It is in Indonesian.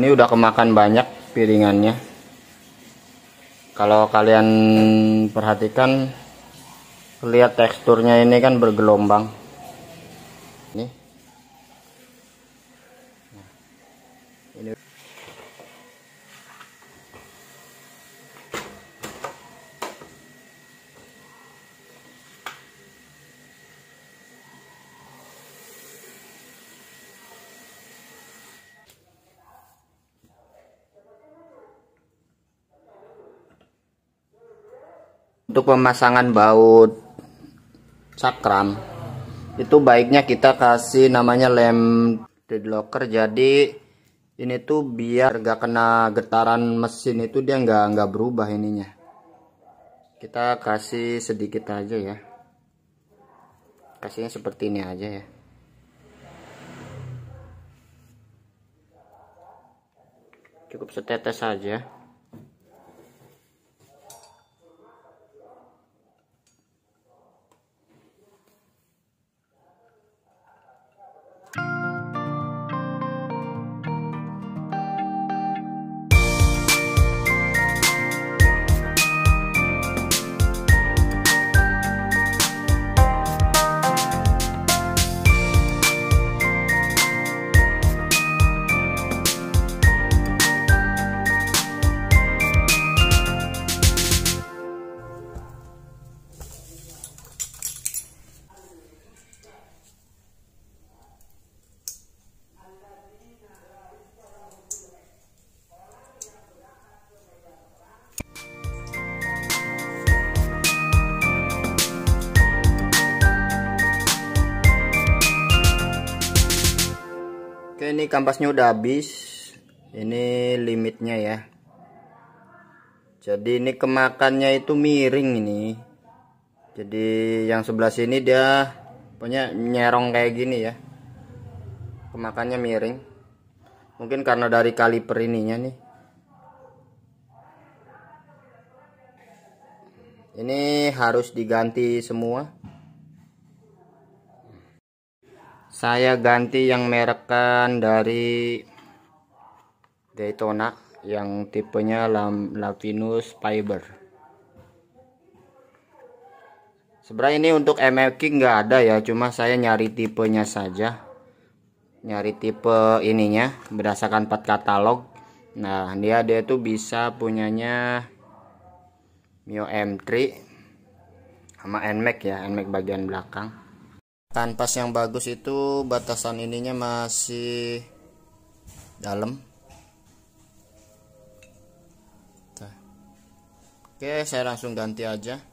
ini udah kemakan banyak piringannya kalau kalian perhatikan lihat teksturnya ini kan bergelombang nah, ini ini untuk pemasangan baut cakram itu baiknya kita kasih namanya lem deadlocker jadi ini tuh biar gak kena getaran mesin itu dia nggak nggak berubah ininya kita kasih sedikit aja ya kasihnya seperti ini aja ya cukup setetes saja ini kampasnya udah habis ini limitnya ya jadi ini kemakannya itu miring ini jadi yang sebelah sini dia punya nyerong kayak gini ya kemakannya miring mungkin karena dari kaliper ininya nih ini harus diganti semua saya ganti yang merekan dari Daytona yang tipenya Lam Lavinus Fiber sebenarnya ini untuk MF King nggak ada ya cuma saya nyari tipenya saja nyari tipe ininya berdasarkan 4 katalog nah dia dia tuh bisa punyanya Mio M3 sama NMAX ya NMAX bagian belakang kanvas yang bagus itu batasan ininya masih dalam oke saya langsung ganti aja